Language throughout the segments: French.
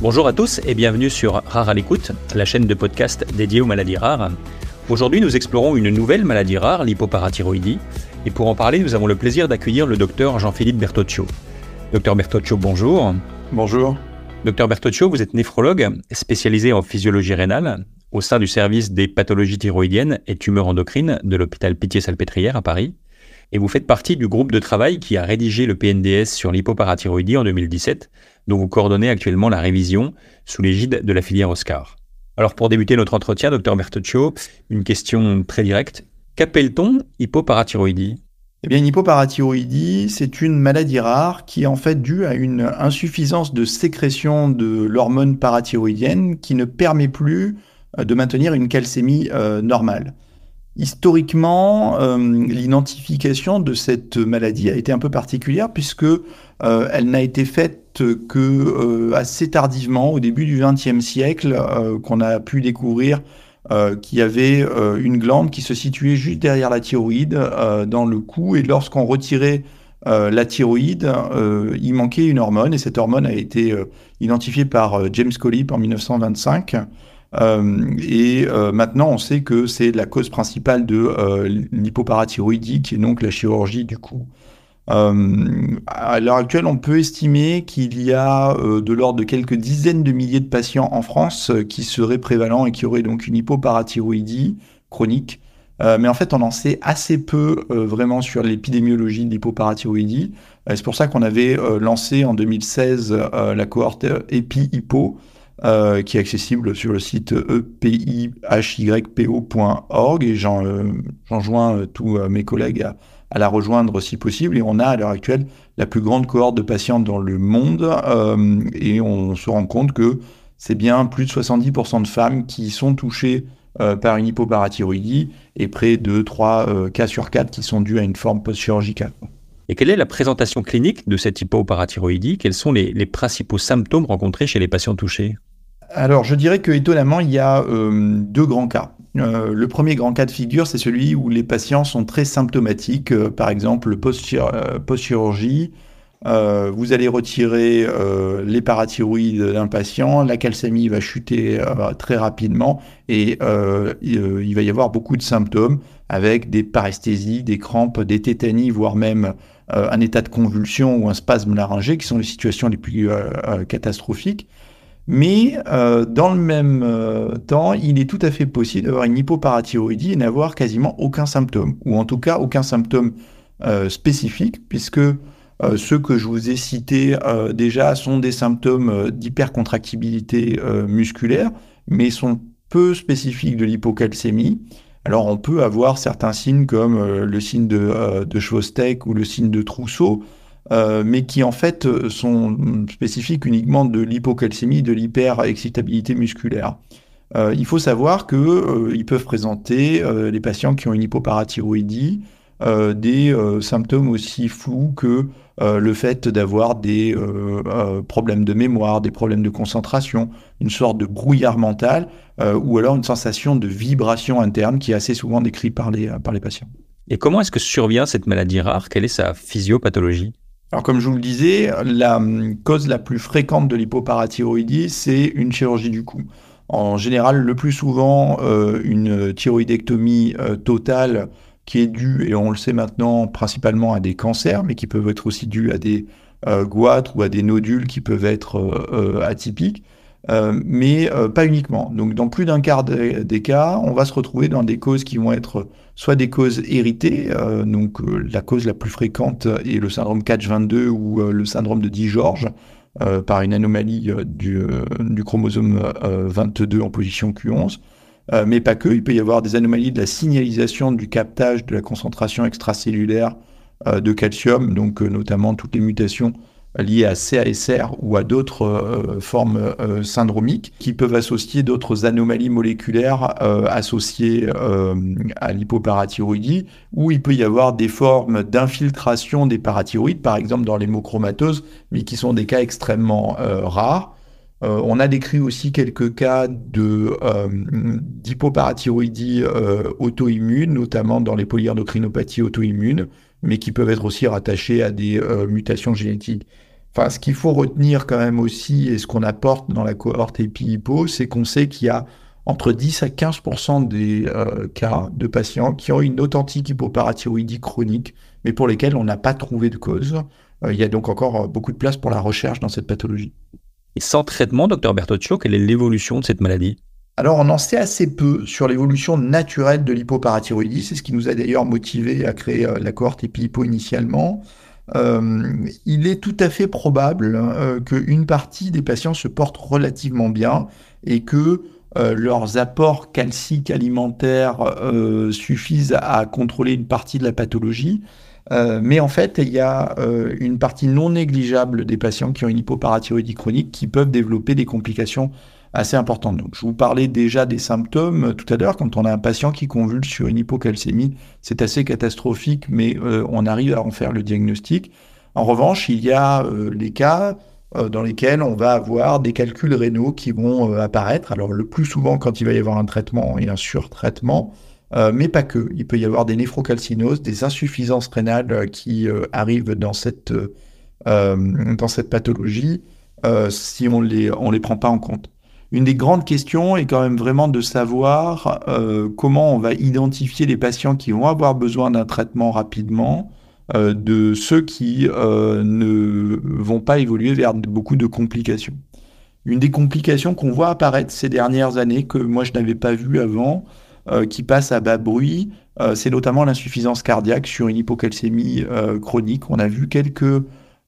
Bonjour à tous et bienvenue sur Rare à l'écoute, la chaîne de podcast dédiée aux maladies rares. Aujourd'hui, nous explorons une nouvelle maladie rare, l'hypoparathyroïdie, et pour en parler, nous avons le plaisir d'accueillir le docteur Jean-Philippe Bertoccio. Docteur Bertoccio, bonjour. Bonjour. Docteur Bertoccio, vous êtes néphrologue spécialisé en physiologie rénale au sein du service des pathologies thyroïdiennes et tumeurs endocrines de l'hôpital Pitié-Salpêtrière à Paris. Et vous faites partie du groupe de travail qui a rédigé le PNDS sur l'hypoparathyroïdie en 2017, dont vous coordonnez actuellement la révision sous l'égide de la filière Oscar. Alors pour débuter notre entretien, docteur Bertuccio, une question très directe. Qu'appelle-t-on hypoparathyroïdie Eh bien, une hypoparathyroïdie, c'est une maladie rare qui est en fait due à une insuffisance de sécrétion de l'hormone parathyroïdienne qui ne permet plus euh, de maintenir une calcémie euh, normale. Historiquement, euh, l'identification de cette maladie a été un peu particulière puisque euh, elle n'a été faite que euh, assez tardivement, au début du XXe siècle, qu'on a pu découvrir qu'il y avait une glande qui se situait juste derrière la thyroïde, dans le cou, et lorsqu'on retirait la thyroïde, il manquait une hormone, et cette hormone a été identifiée par James Collip en 1925. Euh, et euh, maintenant, on sait que c'est la cause principale de euh, l'hypoparathyroïdie, qui est donc la chirurgie du cou. à l'heure actuelle, on peut estimer qu'il y a de l'ordre de quelques dizaines de milliers de patients en France qui seraient prévalents et qui auraient donc une hypoparathyroïdie chronique. mais en fait, on en sait assez peu vraiment sur l'épidémiologie de l'hypoparathyroïdie. c'est pour ça qu'on avait lancé en 2016 la cohorte EPI-HYPO, euh, qui est accessible sur le site epihypo.org et j'enjoins euh, euh, tous mes collègues à, la rejoindre si possible. Et on a à l'heure actuelle la plus grande cohorte de patients dans le monde et on se rend compte que c'est bien plus de 70% de femmes qui sont touchées par une hypoparathyroïdie et près de 3 cas sur 4 qui sont dus à une forme post-chirurgicale. Et quelle est la présentation clinique de cette hypoparathyroïdie Quels sont les, principaux symptômes rencontrés chez les patients touchés alors, je dirais que étonnamment, il y a euh, deux grands cas. Euh, le premier grand cas de figure, c'est celui où les patients sont très symptomatiques, euh, par exemple post-chirurgie. vous allez retirer les parathyroïdes d'un patient, la calcémie va chuter très rapidement et il va y avoir beaucoup de symptômes avec des paresthésies, des crampes, des tétanies, voire même un état de convulsion ou un spasme laryngé qui sont les situations les plus catastrophiques. Mais euh, dans le même euh, temps, il est tout à fait possible d'avoir une hypoparathyroïdie et n'avoir quasiment aucun symptôme, ou en tout cas aucun symptôme euh, spécifique, puisque ceux que je vous ai cités déjà sont des symptômes d'hypercontractibilité musculaire, mais sont peu spécifiques de l'hypocalcémie. Alors on peut avoir certains signes comme le signe de, de ou le signe de Trousseau, euh, mais qui en fait euh, sont spécifiques uniquement de l'hypocalcémie, de l'hyperexcitabilité musculaire. Euh, il faut savoir qu'ils peuvent présenter les patients qui ont une hypoparathyroïdie des symptômes aussi flous que le fait d'avoir des problèmes de mémoire, des problèmes de concentration, une sorte de brouillard mental ou alors une sensation de vibration interne qui est assez souvent décrite par les, par les patients. Et comment est-ce que survient cette maladie rare Quelle est sa physiopathologie alors, comme je vous le disais, la hum, cause la plus fréquente de l'hypoparathyroïdie, c'est une chirurgie du cou. En général, le plus souvent, euh, une thyroïdectomie euh, totale qui est due, et on le sait maintenant, principalement à des cancers, mais qui peuvent être aussi dus à des euh, goîtres ou à des nodules qui peuvent être atypiques. Euh, mais euh, pas uniquement. Donc dans plus d'un quart des, cas, on va se retrouver dans des causes qui vont être soit des causes héritées, euh, donc la cause la plus fréquente est le syndrome CATCH22 ou le syndrome de Digeorge par une anomalie du, du, chromosome 22 en position Q11. mais pas que, il peut y avoir des anomalies de la signalisation du captage de la concentration extracellulaire de calcium, donc notamment toutes les mutations liées à CASR ou à d'autres euh, formes euh, syndromiques qui peuvent associer d'autres anomalies moléculaires euh, associées à l'hypoparathyroïdie, où il peut y avoir des formes d'infiltration des parathyroïdes, par exemple dans l'hémochromatose, mais qui sont des cas extrêmement rares. on a décrit aussi quelques cas d'hypoparathyroïdie auto-immune, notamment dans les polyendocrinopathies auto-immunes, mais qui peuvent être aussi rattachées à des mutations génétiques ce qu'il faut retenir quand même aussi, et ce qu'on apporte dans la cohorte Epipo, c'est qu'on sait qu'il y a entre 10 à 15 des euh, cas de patients qui ont une authentique hypoparathyroïdie chronique, mais pour lesquels on n'a pas trouvé de cause. Euh, il y a donc encore euh, beaucoup de place pour la recherche dans cette pathologie. Et sans traitement, docteur Bertoccio, quelle est l'évolution de cette maladie alors, on en sait assez peu sur l'évolution naturelle de l'hypoparathyroïdie. C'est ce qui nous a d'ailleurs motivé à créer la cohorte épi initialement. Euh, il est tout à fait probable euh, qu'une partie des patients se porte relativement bien et que euh, leurs apports calciques alimentaires suffisent à contrôler une partie de la pathologie. mais en fait, il y a une partie non négligeable des patients qui ont une hypoparathyroïdie chronique qui peuvent développer des complications assez importante. Donc, je vous parlais déjà des symptômes euh, tout à l'heure. Quand on a un patient qui convulse sur une hypocalcémie, c'est assez catastrophique, mais euh, on arrive à en faire le diagnostic. En revanche, il y a euh, les cas dans lesquels on va avoir des calculs rénaux qui vont apparaître. Alors, le plus souvent, quand il va y avoir un traitement et un surtraitement, mais pas que. Il peut y avoir des néphrocalcinoses, des insuffisances rénales qui arrivent dans cette, dans cette pathologie si on les, ne on les prend pas en compte. Une des grandes questions est quand même vraiment de savoir euh, comment on va identifier les patients qui vont avoir besoin d'un traitement rapidement euh, de ceux qui euh, ne vont pas évoluer vers beaucoup de complications. Une des complications qu'on voit apparaître ces dernières années, que moi je n'avais pas vu avant, qui passe à bas bruit, c'est notamment l'insuffisance cardiaque sur une hypocalcémie chronique. On a vu quelques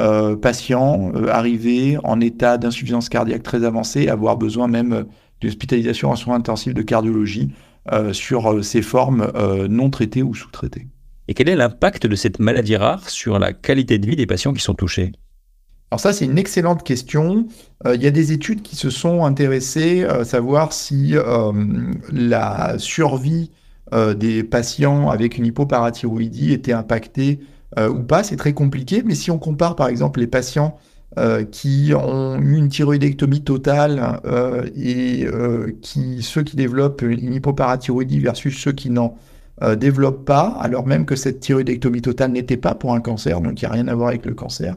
euh, patients euh, arrivés en état d'insuffisance cardiaque très avancée, avoir besoin même euh, d'hospitalisation en soins intensifs de cardiologie sur ces formes non traitées ou sous-traitées. Et quel est l'impact de cette maladie rare sur la qualité de vie des patients qui sont touchés alors ça, c'est une excellente question. il y a des études qui se sont intéressées à savoir si la survie des patients avec une hypoparathyroïdie était impactée euh, ou pas, c'est très compliqué. Mais si on compare par exemple les patients euh, qui ont eu une thyroïdectomie totale euh, et euh, qui, ceux qui développent une hypoparathyroïdie versus ceux qui n'en euh, développent pas, alors même que cette thyroïdectomie totale n'était pas pour un cancer, donc il n'y a rien à voir avec le cancer.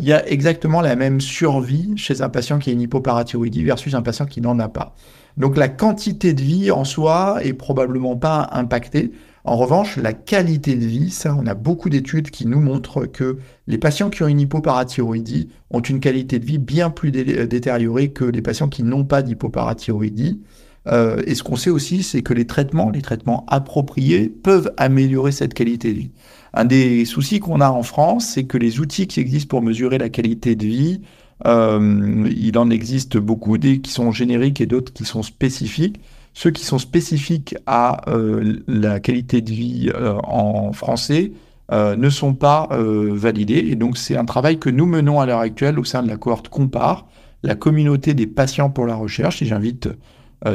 Il y a exactement la même survie chez un patient qui a une hypoparathyroïdie versus un patient qui n'en a pas. Donc la quantité de vie en soi est probablement pas impactée. En revanche, la qualité de vie, ça, on a beaucoup d'études qui nous montrent que les patients qui ont une hypoparathyroïdie ont une qualité de vie bien plus euh, détériorée que les patients qui n'ont pas d'hypoparathyroïdie. Euh, et ce qu'on sait aussi, c'est que les traitements, les traitements appropriés, peuvent améliorer cette qualité de vie. Un des soucis qu'on a en France, c'est que les outils qui existent pour mesurer la qualité de vie, euh, il en existe beaucoup, des qui sont génériques et d'autres qui sont spécifiques ceux qui sont spécifiques à euh, la qualité de vie euh, en français euh, ne sont pas validés. Et donc c'est un travail que nous menons à l'heure actuelle au sein de la cohorte Compare, la communauté des patients pour la recherche. Et j'invite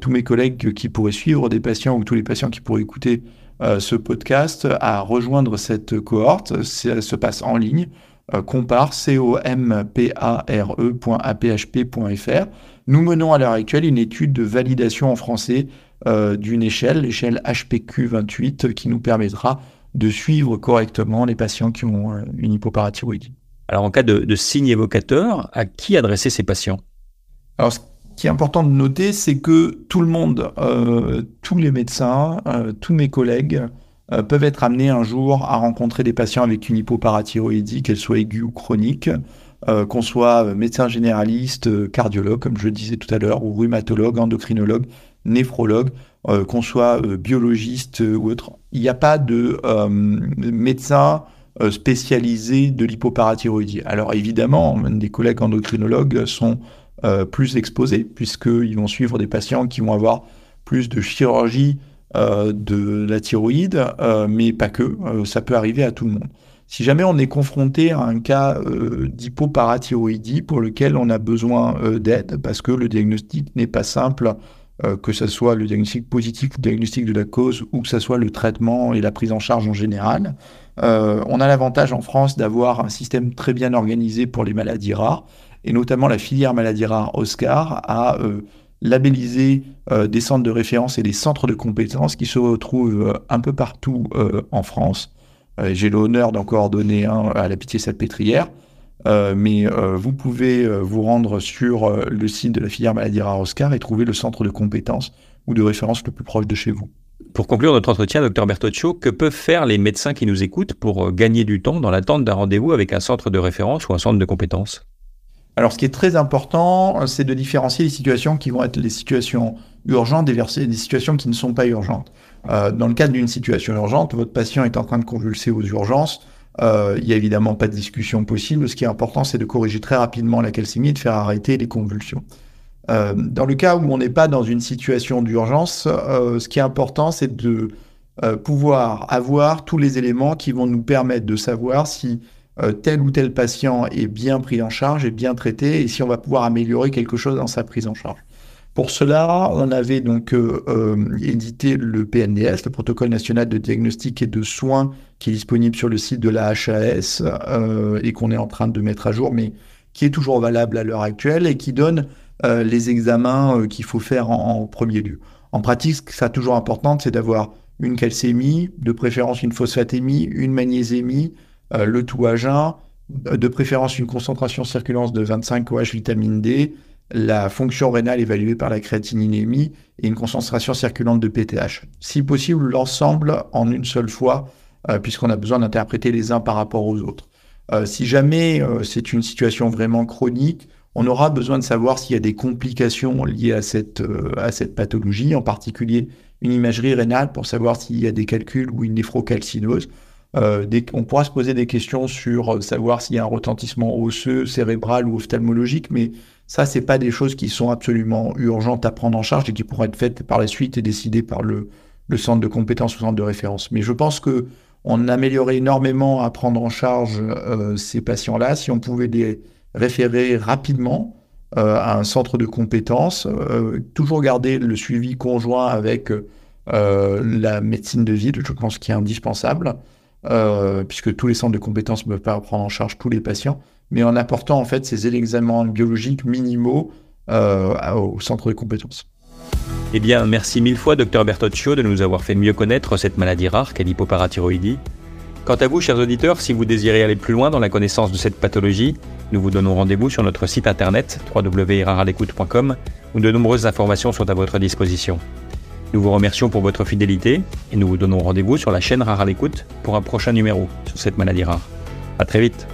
tous mes collègues qui pourraient suivre des patients ou tous les patients qui pourraient écouter ce podcast à rejoindre cette cohorte. Ça se passe en ligne. Euh, compare, e Nous menons à l'heure actuelle une étude de validation en français euh, d'une échelle, l'échelle HPQ28, euh, qui nous permettra de suivre correctement les patients qui ont une hypoparathyroïdie. Alors, en cas de, signe évocateur, à qui adresser ces patients Alors, ce qui est important de noter, c'est que tout le monde, tous les médecins, tous mes collègues, euh, peuvent être amenés un jour à rencontrer des patients avec une hypoparathyroïdie, qu'elle soit aiguë ou chronique, euh, qu'on soit euh, médecin généraliste, cardiologue, comme je le disais tout à l'heure, ou rhumatologue, endocrinologue, néphrologue, qu'on soit biologiste ou autre. Il n'y a pas de médecin spécialisé de l'hypoparathyroïdie. Alors évidemment, des collègues endocrinologues sont plus exposés, puisqu'ils vont suivre des patients qui vont avoir plus de chirurgie euh, de la thyroïde, euh, mais pas que, euh, ça peut arriver à tout le monde. Si jamais on est confronté à un cas d'hypoparathyroïdie pour lequel on a besoin d'aide, parce que le diagnostic n'est pas simple, que ce soit le diagnostic positif, le diagnostic de la cause, ou que ce soit le traitement et la prise en charge en général, on a l'avantage en France d'avoir un système très bien organisé pour les maladies rares, et notamment la filière maladies rares Oscar a labelliser euh, des centres de référence et des centres de compétences qui se retrouvent euh, un peu partout euh, en France. J'ai l'honneur d'en coordonner un à la Pitié-Salpêtrière, mais vous pouvez vous rendre sur le site de la filière maladie rare Oscar et trouver le centre de compétences ou de référence le plus proche de chez vous. Pour conclure notre entretien, docteur Bertoccio, que peuvent faire les médecins qui nous écoutent pour gagner du temps dans l'attente d'un rendez-vous avec un centre de référence ou un centre de compétence alors, ce qui est très important, euh, c'est de différencier les situations qui vont être des situations urgentes des, des situations qui ne sont pas urgentes. Euh, dans le cadre d'une situation urgente, votre patient est en train de convulser aux urgences. Euh, il n'y a évidemment pas de discussion possible. Ce qui est important, c'est de corriger très rapidement la calcémie et de faire arrêter les convulsions. dans le cas où on n'est pas dans une situation d'urgence, ce qui est important, c'est de pouvoir avoir tous les éléments qui vont nous permettre de savoir si euh, tel ou tel patient est bien pris en charge, et bien traité, et si on va pouvoir améliorer quelque chose dans sa prise en charge. Pour cela, on avait donc euh, euh, édité le PNDS, le protocole national de diagnostic et de soins, qui est disponible sur le site de la HAS et qu'on est en train de mettre à jour, mais qui est toujours valable à l'heure actuelle et qui donne les examens qu'il faut faire en, premier lieu. En pratique, ce ça toujours important, c'est d'avoir une calcémie, de préférence une phosphatémie, une magnésémie, euh, le tout à jeun, euh, de préférence une concentration circulante de 25 OH vitamine D, la fonction rénale évaluée par la créatininémie et une concentration circulante de PTH. Si possible, l'ensemble en une seule fois, euh, puisqu'on a besoin d'interpréter les uns par rapport aux autres. si jamais c'est une situation vraiment chronique, on aura besoin de savoir s'il y a des complications liées à cette, à cette pathologie, en particulier une imagerie rénale pour savoir s'il y a des calculs ou une néphrocalcinose. Euh, on pourra se poser des questions sur euh, savoir s'il y a un retentissement osseux, cérébral ou ophtalmologique, mais ça, ce n'est pas des choses qui sont absolument urgentes à prendre en charge et qui pourraient être faites par la suite et décidées par le, centre de compétences ou centre de référence. Mais je pense qu'on on améliorait énormément à prendre en charge euh, ces patients-là si on pouvait les référer rapidement à un centre de compétences, toujours garder le suivi conjoint avec la médecine de ville, je pense qu'il est indispensable. Euh, puisque tous les centres de compétences ne peuvent pas prendre en charge tous les patients, mais en apportant en fait ces examens biologiques minimaux euh, au centre de compétences. Eh bien, merci mille fois, docteur Bertoccio, de nous avoir fait mieux connaître cette maladie rare qu'est l'hypoparathyroïdie. Quant à vous, chers auditeurs, si vous désirez aller plus loin dans la connaissance de cette pathologie, nous vous donnons rendez-vous sur notre site internet www.raralécoute.com où de nombreuses informations sont à votre disposition. Nous vous remercions pour votre fidélité et nous vous donnons rendez-vous sur la chaîne Rare à l'écoute pour un prochain numéro sur cette maladie rare. À très vite.